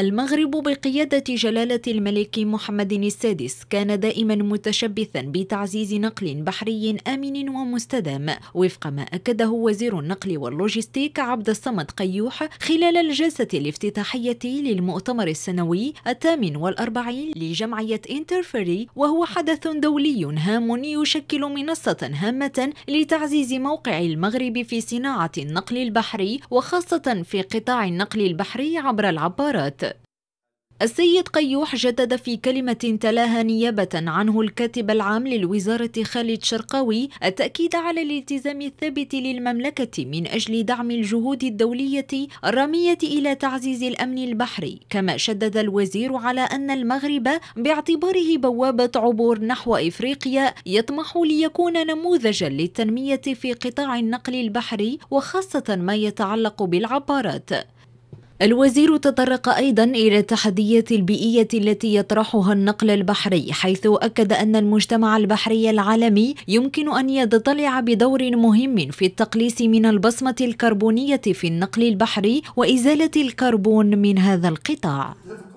المغرب بقيادة جلالة الملك محمد السادس كان دائما متشبثا بتعزيز نقل بحري آمن ومستدام وفق ما أكده وزير النقل واللوجستيك عبد الصمد قيوح خلال الجلسة الافتتاحية للمؤتمر السنوي الثامن والأربعين لجمعية إنترفري وهو حدث دولي هام يشكل منصة هامة لتعزيز موقع المغرب في صناعة النقل البحري وخاصة في قطاع النقل البحري عبر العبارات السيد قيوح جدد في كلمة تلاها نيابة عنه الكاتب العام للوزارة خالد شرقاوي التأكيد على الالتزام الثابت للمملكة من أجل دعم الجهود الدولية الرامية إلى تعزيز الأمن البحري كما شدد الوزير على أن المغرب باعتباره بوابة عبور نحو إفريقيا يطمح ليكون نموذجا للتنمية في قطاع النقل البحري وخاصة ما يتعلق بالعبارات الوزير تطرق أيضا إلى التحديات البيئية التي يطرحها النقل البحري حيث أكد أن المجتمع البحري العالمي يمكن أن يتطلع بدور مهم في التقليص من البصمة الكربونية في النقل البحري وإزالة الكربون من هذا القطاع